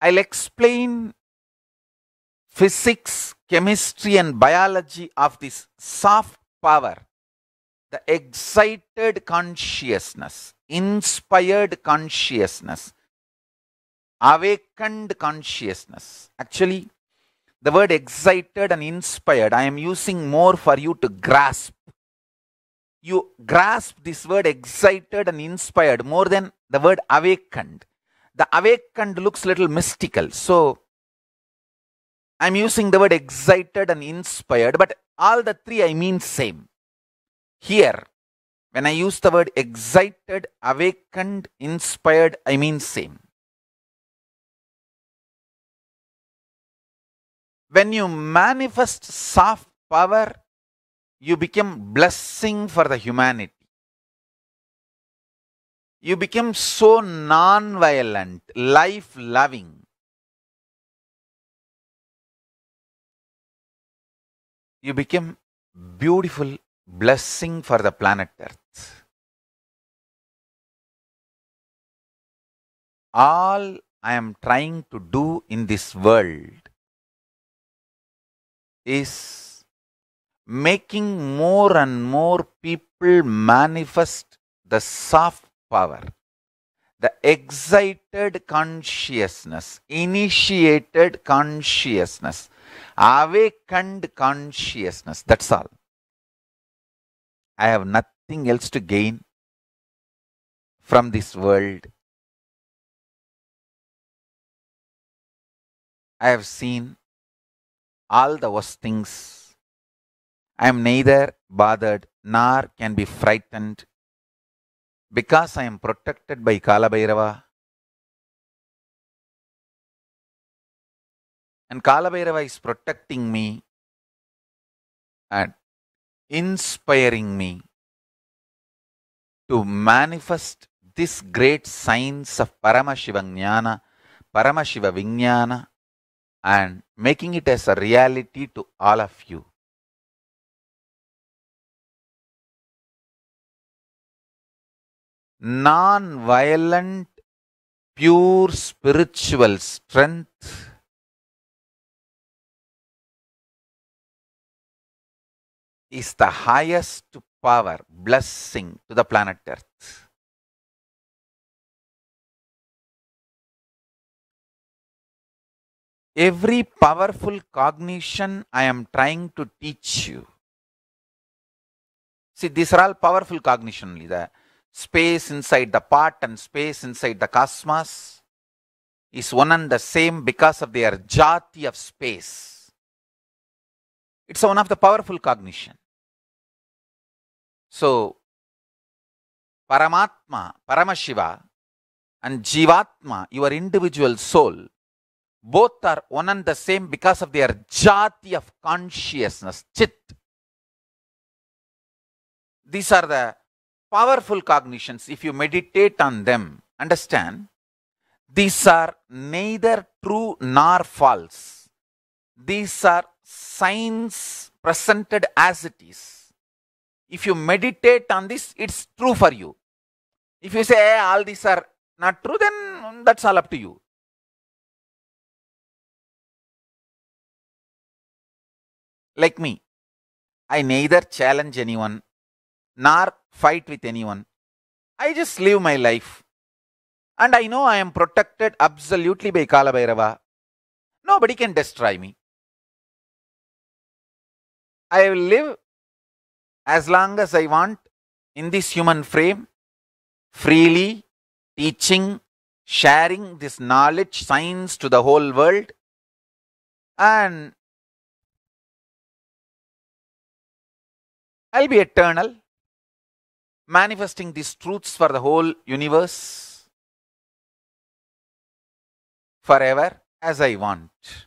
I'll explain physics, chemistry, and biology of this soft power, the excited consciousness, inspired consciousness, awakened consciousness. Actually, the word excited and inspired, I am using more for you to grasp. You grasp this word excited and inspired more than the word awakened the awakened looks little mystical so i'm using the word excited and inspired but all the three i mean same here when i use the word excited awakened inspired i mean same when you manifest soft power you become blessing for the humanity you become so non-violent, life-loving. You become beautiful blessing for the planet Earth. All I am trying to do in this world is making more and more people manifest the soft power. The excited consciousness, initiated consciousness, awakened consciousness, that's all. I have nothing else to gain from this world. I have seen all the worst things. I am neither bothered nor can be frightened because I am protected by Kalabhairava. And Kalabhairava is protecting me and inspiring me to manifest this great science of Paramashiva Jnana, Paramashiva Vijnana and making it as a reality to all of you. non violent, pure spiritual strength. is the highest power, blessing to the planet Earth. Every powerful cognition I am trying to teach you. See, these are all powerful cognition. The space inside the pot and space inside the cosmos is one and the same because of their jati of space. It's one of the powerful cognition. So, Paramatma, Paramashiva and Jivatma, your individual soul, both are one and the same because of their jati of consciousness, chit. These are the powerful cognitions, if you meditate on them, understand, these are neither true nor false. These are signs presented as it is. If you meditate on this, it's true for you. If you say, hey, eh, all these are not true, then that's all up to you. Like me, I neither challenge anyone nor fight with anyone. I just live my life. And I know I am protected absolutely by Kalabairava. Nobody can destroy me. I will live as long as I want in this human frame, freely teaching, sharing this knowledge, science to the whole world. And I'll be eternal manifesting these truths for the whole universe forever as I want.